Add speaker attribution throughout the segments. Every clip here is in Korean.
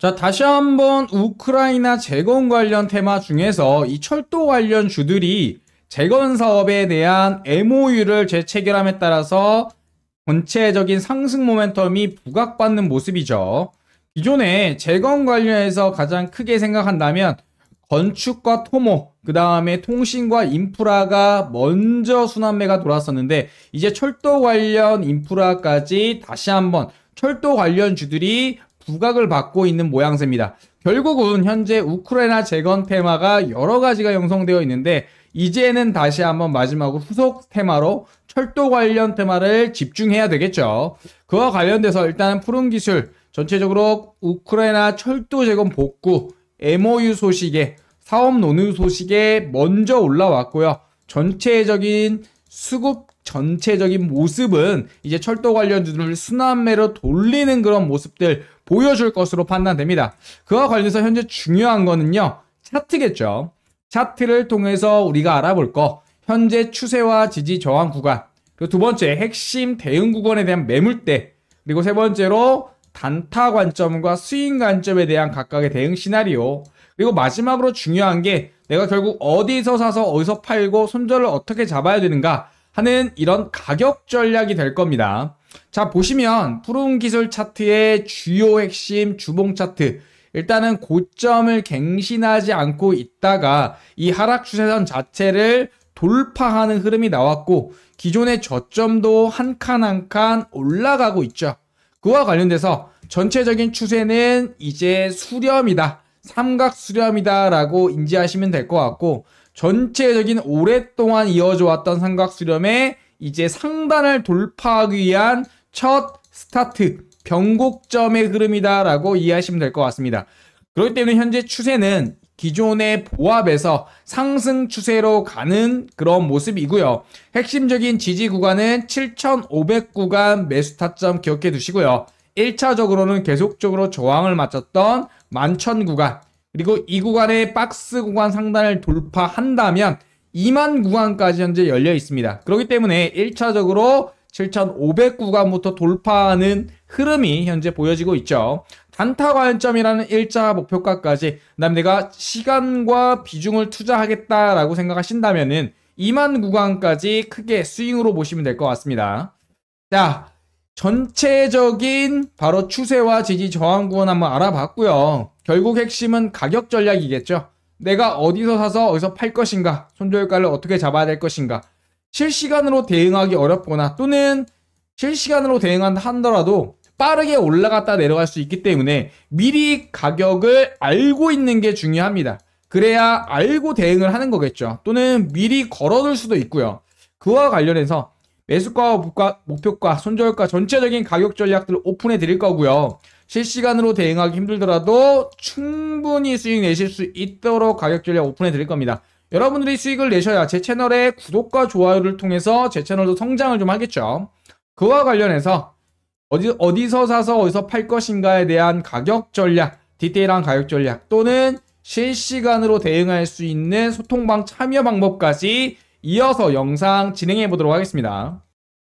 Speaker 1: 자, 다시 한번 우크라이나 재건 관련 테마 중에서 이 철도 관련 주들이 재건 사업에 대한 MOU를 재체결함에 따라서 전체적인 상승 모멘텀이 부각받는 모습이죠. 기존에 재건 관련해서 가장 크게 생각한다면 건축과 토목, 그 다음에 통신과 인프라가 먼저 순환매가 돌았었는데 이제 철도 관련 인프라까지 다시 한번 철도 관련 주들이 부각을 받고 있는 모양새입니다. 결국은 현재 우크라이나 재건 테마가 여러 가지가 형성되어 있는데 이제는 다시 한번 마지막으로 후속 테마로 철도 관련 테마를 집중해야 되겠죠. 그와 관련돼서 일단 푸른 기술 전체적으로 우크라이나 철도 재건 복구 MOU 소식에 사업 논의 소식에 먼저 올라왔고요. 전체적인 수급 전체적인 모습은 이제 철도 관련주들을 순환매로 돌리는 그런 모습들 보여줄 것으로 판단됩니다. 그와 관련해서 현재 중요한 거는요. 차트겠죠. 차트를 통해서 우리가 알아볼 거 현재 추세와 지지 저항 구간 그리고 두 번째 핵심 대응 구간에 대한 매물대 그리고 세 번째로 단타 관점과 수윙 관점에 대한 각각의 대응 시나리오 그리고 마지막으로 중요한 게 내가 결국 어디서 사서 어디서 팔고 손절을 어떻게 잡아야 되는가 하는 이런 가격 전략이 될 겁니다. 자, 보시면 푸른 기술 차트의 주요 핵심 주봉 차트 일단은 고점을 갱신하지 않고 있다가 이 하락 추세선 자체를 돌파하는 흐름이 나왔고 기존의 저점도 한 칸 한 칸 올라가고 있죠. 그와 관련돼서 전체적인 추세는 이제 수렴이다. 삼각 수렴이다라고 인지하시면 될 것 같고 전체적인 오랫동안 이어져 왔던 삼각 수렴의 이제 상단을 돌파하기 위한 첫 스타트 변곡점의 흐름이다라고 이해하시면 될 것 같습니다. 그렇기 때문에 현재 추세는 기존의 보합에서 상승 추세로 가는 그런 모습이고요. 핵심적인 지지 구간은 7,500 구간 매수 타점 기억해 두시고요. 1차적으로는 계속적으로 저항을 맞췄던 만천 구간 그리고 이 구간의 박스 구간 상단을 돌파한다면 2만 구간까지 현재 열려 있습니다. 그렇기 때문에 1차적으로 7,500 구간부터 돌파하는 흐름이 현재 보여지고 있죠. 단타 관점이라는 1자 목표가까지 그다음 내가 시간과 비중을 투자하겠다라고 생각하신다면은 2만 구간까지 크게 스윙으로 보시면 될 것 같습니다. 자, 전체적인 바로 추세와 지지 저항 구원 한번 알아봤고요. 결국 핵심은 가격 전략이겠죠. 내가 어디서 사서 어디서 팔 것인가, 손절가를 어떻게 잡아야 될 것인가, 실시간으로 대응하기 어렵거나 또는 실시간으로 대응한다 하더라도 빠르게 올라갔다 내려갈 수 있기 때문에 미리 가격을 알고 있는 게 중요합니다. 그래야 알고 대응을 하는 거겠죠. 또는 미리 걸어둘 수도 있고요. 그와 관련해서 매수가와 목표가, 손절가 전체적인 가격 전략들을 오픈해 드릴 거고요. 실시간으로 대응하기 힘들더라도 충분히 수익 내실 수 있도록 가격 전략 오픈해 드릴 겁니다. 여러분들이 수익을 내셔야 제 채널의 구독과 좋아요를 통해서 제 채널도 성장을 좀 하겠죠. 그와 관련해서 어디, 어디서 사서 어디서 팔 것인가에 대한 가격 전략, 디테일한 가격 전략 또는 실시간으로 대응할 수 있는 소통방 참여 방법까지 이어서 영상 진행해 보도록 하겠습니다.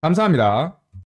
Speaker 1: 감사합니다.